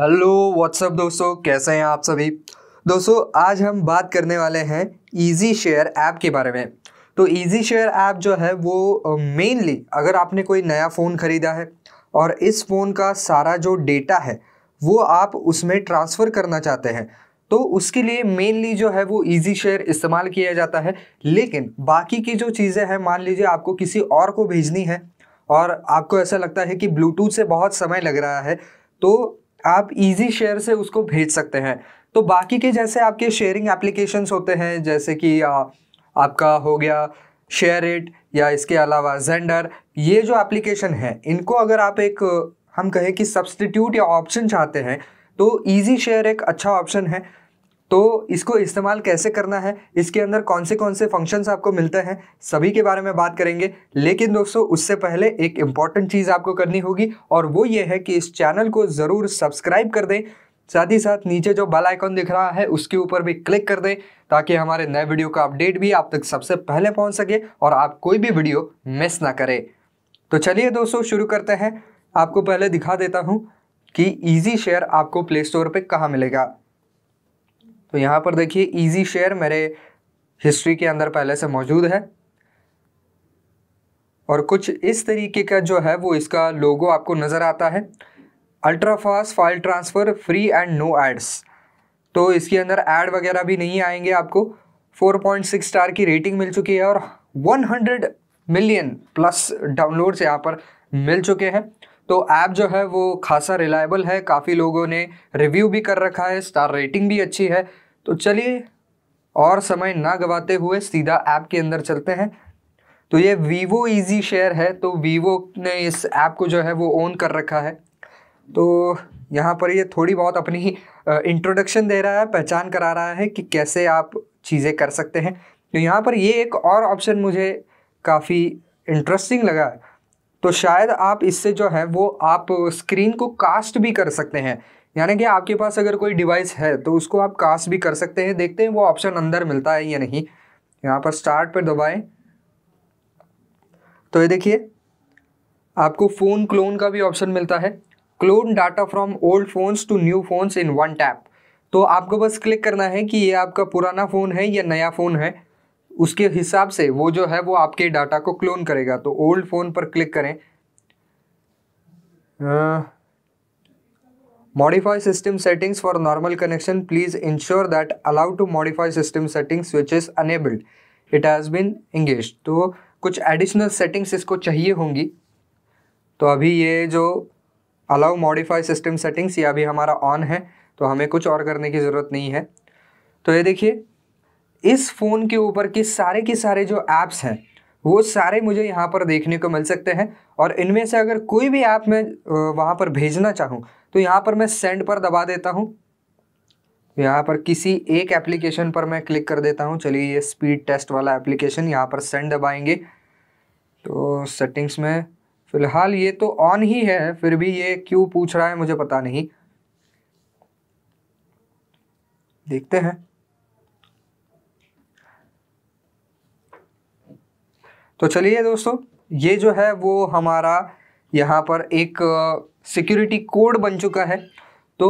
hello what's up दोस्तों कैसे हैं आप सभी दोस्तों आज हम बात करने वाले हैं इजी शेयर ऐप के बारे में तो इजी शेयर ऐप जो है वो मेनली अगर आपने कोई नया फ़ोन ख़रीदा है और इस फ़ोन का सारा जो डेटा है वो आप उसमें ट्रांसफ़र करना चाहते हैं तो उसके लिए मेनली जो है वो इजी शेयर इस्तेमाल किया जाता है लेकिन बाकी की जो चीज़ें हैं मान लीजिए आपको किसी और को भेजनी है और आपको ऐसा लगता है कि ब्लूटूथ से बहुत समय लग रहा है तो आप इजी शेयर से उसको भेज सकते हैं तो बाकी के जैसे आपके शेयरिंग एप्लीकेशंस होते हैं जैसे कि आ, आपका हो गया शेयर इट या इसके अलावा जेंडर ये जो एप्लीकेशन है इनको अगर आप एक हम कहें कि सब्सटीट्यूट या ऑप्शन चाहते हैं तो ईजी शेयर एक अच्छा ऑप्शन है तो इसको इस्तेमाल कैसे करना है इसके अंदर कौन से कौन से फंक्शंस आपको मिलते हैं सभी के बारे में बात करेंगे लेकिन दोस्तों उससे पहले एक इम्पॉर्टेंट चीज़ आपको करनी होगी और वो ये है कि इस चैनल को ज़रूर सब्सक्राइब कर दें साथ ही साथ नीचे जो बेल आइकॉन दिख रहा है उसके ऊपर भी क्लिक कर दें ताकि हमारे नए वीडियो का अपडेट भी आप तक सबसे पहले पहुंच सके और आप कोई भी वीडियो मिस ना करें तो चलिए दोस्तों शुरू करते हैं आपको पहले दिखा देता हूं कि इजी शेयर आपको प्ले स्टोर पर कहाँ मिलेगा तो यहाँ पर देखिए ईजी शेयर मेरे हिस्ट्री के अंदर पहले से मौजूद है और कुछ इस तरीके का जो है वो इसका लोगो आपको नज़र आता है ultra fast file transfer free and no ads तो इसके अंदर एड वगैरह भी नहीं आएंगे आपको 4.6 स्टार की रेटिंग मिल चुकी है और 100 मिलियन प्लस डाउनलोड्स यहाँ पर मिल चुके हैं तो ऐप जो है वो खासा रिलायबल है काफ़ी लोगों ने रिव्यू भी कर रखा है स्टार रेटिंग भी अच्छी है तो चलिए और समय ना गवाते हुए सीधा ऐप के अंदर चलते हैं तो ये वीवो ईज़ी शेयर है तो वीवो ने इस ऐप को जो है वो ओन कर रखा है तो यहाँ पर ये थोड़ी बहुत अपनी इंट्रोडक्शन दे रहा है पहचान करा रहा है कि कैसे आप चीज़ें कर सकते हैं तो यहाँ पर ये एक और ऑप्शन मुझे काफ़ी इंटरेस्टिंग लगा है तो शायद आप इससे जो है वो आप स्क्रीन को कास्ट भी कर सकते हैं यानी कि आपके पास अगर कोई डिवाइस है तो उसको आप कास्ट भी कर सकते हैं देखते हैं वो ऑप्शन अंदर मिलता है या नहीं यहाँ पर स्टार्ट पर दबाएं तो ये देखिए आपको फ़ोन क्लोन का भी ऑप्शन मिलता है clone data from old phones to new phones in one tap तो आपको बस क्लिक करना है कि ये आपका पुराना फ़ोन है या नया फ़ोन है उसके हिसाब से वो जो है वो आपके डाटा को क्लोन करेगा तो ओल्ड फोन पर क्लिक करें modify system settings for normal connection please ensure that allow to modify system settings which is enabled it has been engage तो कुछ एडिशनल सेटिंग्स इसको चाहिए होंगी तो अभी ये जो अलाउ मॉडिफाई सिस्टम सेटिंग्स ये अभी हमारा ऑन है तो हमें कुछ और करने की ज़रूरत नहीं है तो ये देखिए इस फ़ोन के ऊपर के सारे के सारे जो ऐप्स हैं वो सारे मुझे यहाँ पर देखने को मिल सकते हैं और इनमें से अगर कोई भी ऐप मैं वहाँ पर भेजना चाहूँ तो यहाँ पर मैं सेंड पर दबा देता हूँ यहाँ पर किसी एक एप्लीकेशन पर मैं क्लिक कर देता हूँ चलिए ये स्पीड टेस्ट वाला एप्लीकेशन यहाँ पर सेंड दबाएंगे तो सेटिंग्स में फ़िलहाल ये तो ऑन ही है फिर भी ये क्यों पूछ रहा है मुझे पता नहीं देखते हैं तो चलिए दोस्तों ये जो है वो हमारा यहाँ पर एक सिक्योरिटी कोड बन चुका है तो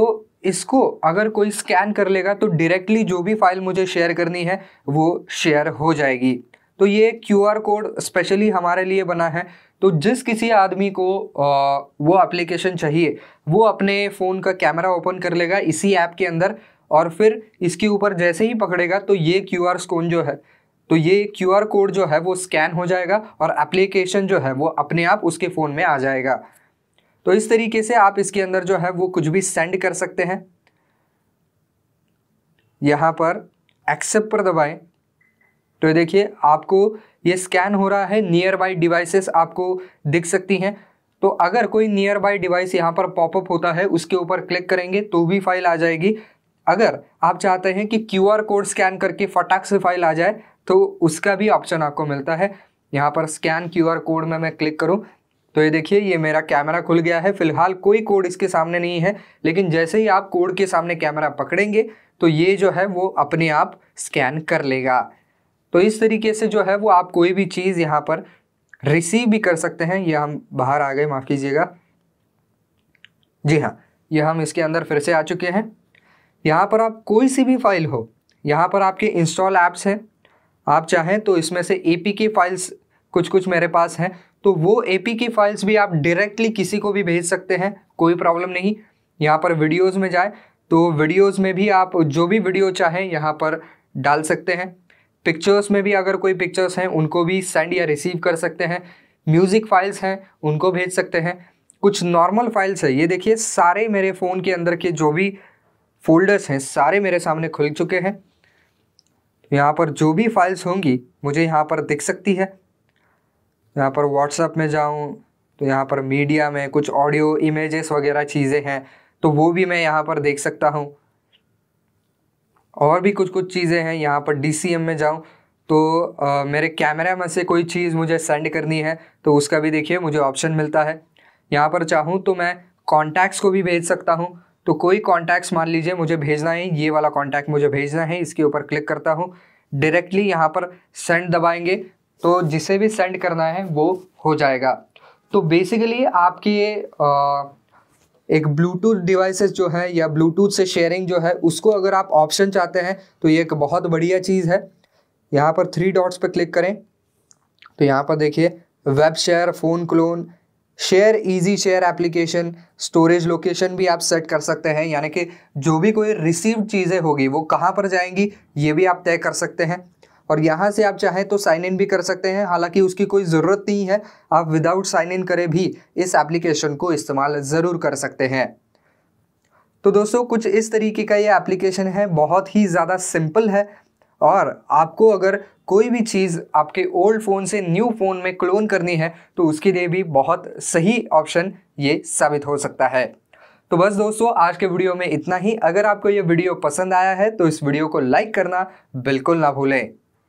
इसको अगर कोई स्कैन कर लेगा तो डायरेक्टली जो भी फाइल मुझे शेयर करनी है वो शेयर हो जाएगी तो ये क्यू आर कोड स्पेशली हमारे लिए बना है तो जिस किसी आदमी को आ, वो एप्लीकेशन चाहिए वो अपने फ़ोन का कैमरा ओपन कर लेगा इसी ऐप के अंदर और फिर इसके ऊपर जैसे ही पकड़ेगा तो ये क्यू आर स्कोन जो है तो ये क्यू आर कोड जो है वो स्कैन हो जाएगा और एप्लीकेशन जो है वो अपने आप उसके फ़ोन में आ जाएगा तो इस तरीके से आप इसके अंदर जो है वो कुछ भी सेंड कर सकते हैं यहाँ पर एक्सेप्ट पर दबाएं तो देखिए आपको ये स्कैन हो रहा है नियर बाई डिवाइसेस आपको दिख सकती हैं तो अगर कोई नियर बाई डिवाइस यहाँ पर पॉपअप होता है उसके ऊपर क्लिक करेंगे तो भी फाइल आ जाएगी अगर आप चाहते हैं कि क्यू आर कोड स्कैन करके फटाक से फाइल आ जाए तो उसका भी ऑप्शन आपको मिलता है यहाँ पर स्कैन क्यूआर कोड में मैं क्लिक करूँ तो ये देखिए ये मेरा कैमरा खुल गया है फिलहाल कोई कोड इसके सामने नहीं है लेकिन जैसे ही आप कोड के सामने कैमरा पकड़ेंगे तो ये जो है वो अपने आप स्कैन कर लेगा तो इस तरीके से जो है वो आप कोई भी चीज़ यहाँ पर रिसीव भी कर सकते हैं यह हम बाहर आ गए माफ़ कीजिएगा जी हाँ यह हम इसके अंदर फिर से आ चुके हैं यहाँ पर आप कोई सी भी फाइल हो यहाँ पर आपके इंस्टॉल ऐप्स हैं आप चाहें तो इसमें से ए फाइल्स कुछ कुछ मेरे पास हैं तो वो ए की फाइल्स भी आप डायरेक्टली किसी को भी भेज सकते हैं कोई प्रॉब्लम नहीं यहाँ पर वीडियोज़ में जाए तो वीडियोज़ में भी आप जो भी वीडियो चाहें यहाँ पर डाल सकते हैं पिक्चर्स में भी अगर कोई पिक्चर्स हैं उनको भी सेंड या रिसीव कर सकते हैं म्यूज़िक फाइल्स हैं उनको भेज सकते हैं कुछ नॉर्मल फाइल्स है ये देखिए सारे मेरे फ़ोन के अंदर के जो भी फोल्डर्स हैं सारे मेरे सामने खुल चुके हैं यहाँ पर जो भी फाइल्स होंगी मुझे यहाँ पर दिख सकती है यहाँ पर व्हाट्सएप में जाऊँ तो यहाँ पर मीडिया में कुछ ऑडियो इमेजेस वगैरह चीज़ें हैं तो वो भी मैं यहाँ पर देख सकता हूँ और भी कुछ कुछ चीज़ें हैं यहाँ पर डी में जाऊँ तो आ, मेरे कैमरा में से कोई चीज़ मुझे सेंड करनी है तो उसका भी देखिए मुझे ऑप्शन मिलता है यहाँ पर चाहूँ तो मैं कॉन्टैक्ट्स को भी भेज सकता हूँ तो कोई कॉन्टैक्ट्स मान लीजिए मुझे भेजना है ये वाला कॉन्टैक्ट मुझे भेजना है इसके ऊपर क्लिक करता हूँ डायरेक्टली यहाँ पर सेंड दबाएंगे तो जिसे भी सेंड करना है वो हो जाएगा तो बेसिकली आपकी ये एक ब्लूटूथ डिवाइसेस जो है या ब्लूटूथ से शेयरिंग जो है उसको अगर आप ऑप्शन चाहते हैं तो ये एक बहुत बढ़िया चीज़ है यहाँ पर थ्री डॉट्स पर क्लिक करें तो यहाँ पर देखिए web share phone clone share easy share application storage location भी आप सेट कर सकते हैं यानी कि जो भी कोई रिसीव चीज़ें होगी वो कहाँ पर जाएंगी ये भी आप तय कर सकते हैं और यहाँ से आप चाहें तो साइन इन भी कर सकते हैं हालांकि उसकी कोई ज़रूरत नहीं है आप विदाउट साइन इन करें भी इस एप्लीकेशन को इस्तेमाल ज़रूर कर सकते हैं तो दोस्तों कुछ इस तरीके का ये एप्लीकेशन है बहुत ही ज़्यादा सिंपल है और आपको अगर कोई भी चीज़ आपके ओल्ड फ़ोन से न्यू फ़ोन में क्लोन करनी है तो उसके लिए भी बहुत सही ऑप्शन ये साबित हो सकता है तो बस दोस्तों आज के वीडियो में इतना ही अगर आपको ये वीडियो पसंद आया है तो इस वीडियो को लाइक करना बिल्कुल ना भूलें